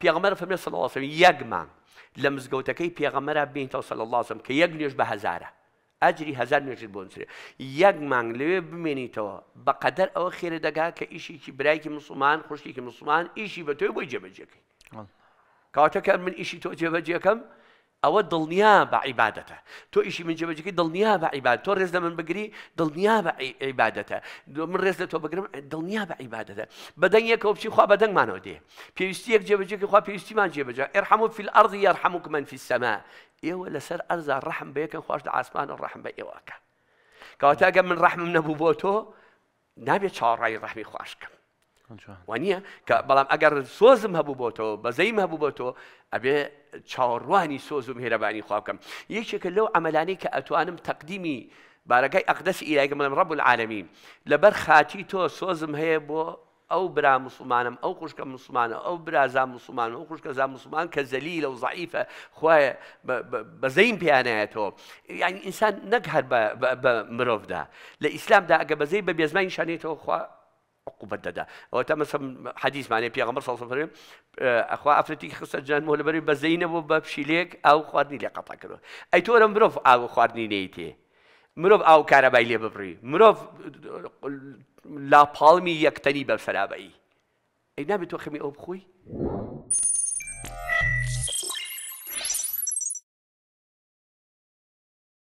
صلی یک من لمس وسم یەکمان لە مزگەوتەکەی پێغەمەرە علیه و اللهسم که یک نیش به هزاره اجری هزار نوێژت بۆ یک لوی بمینی تو بمێنیتەوە قدر اخر دگه که ایشی کە برای کی مسلمان کی مسلمان ایشی ئیشی بە تۆی که جێبەجەکەی که من ایشی ئیشی تۆ کم او دل نیاب عبادته تو ایشی من جبه جکی دل نیاب عبادت تو رزده من بقري دل نیاب عبادته من رزده تو بگرم دل نیاب عبادته بدن یک وبشی خواه بدن منو ده پیوستی یک جبه جکی خواه پیوستی من جبه جکی ارحمو الارض یرحمو من في السماء ایو ولا سر رحم الرحم خواهش در عصمان رحم بی ایوکا کواتا اگر من رحم نبو بوتو نبی چار رای رحمی خواهش کم و نییە کە بەڵام ئەگەر سۆزم هەبوو بۆ تۆ بەزەیم هەبوو بۆ تۆ ئەبێ بانی خواب کم هێرەبانی خواکەم لو عملانی که کە ئەتوانم تەقدیمی بارەکەی ئەقدەسی ئیلاگە منم رب العالمین لبر خاتی تو سۆزم هەیە بو او برا مسلمانم او ئەو مسلمان او برا برازا مسلمان ئەو خوشکە زا مسلمان که کە و ضعیف ضعیفە خوایە پیانه تو یعنی ئینسان نەک هەر بە مرۆڤدا لە ئیسلامدا ئەگە بەزەی بە بێزمانی تو خواه عقوبت دەدا حديث معنى بيا غمر صلى الله علیه و ئەخوا آه، ئەفرەتی خستە جانمۆ لەبەری بەزەینەبوو بە پشیلێک أو خواردنی لێ قطع کردەوە أي تورا مروف أو خواردنی نەیتێ مروف أو کارەبای لێ ببري مروف لا بالمي يكتني ئەی أي تۆ توخمي أو بخوي؟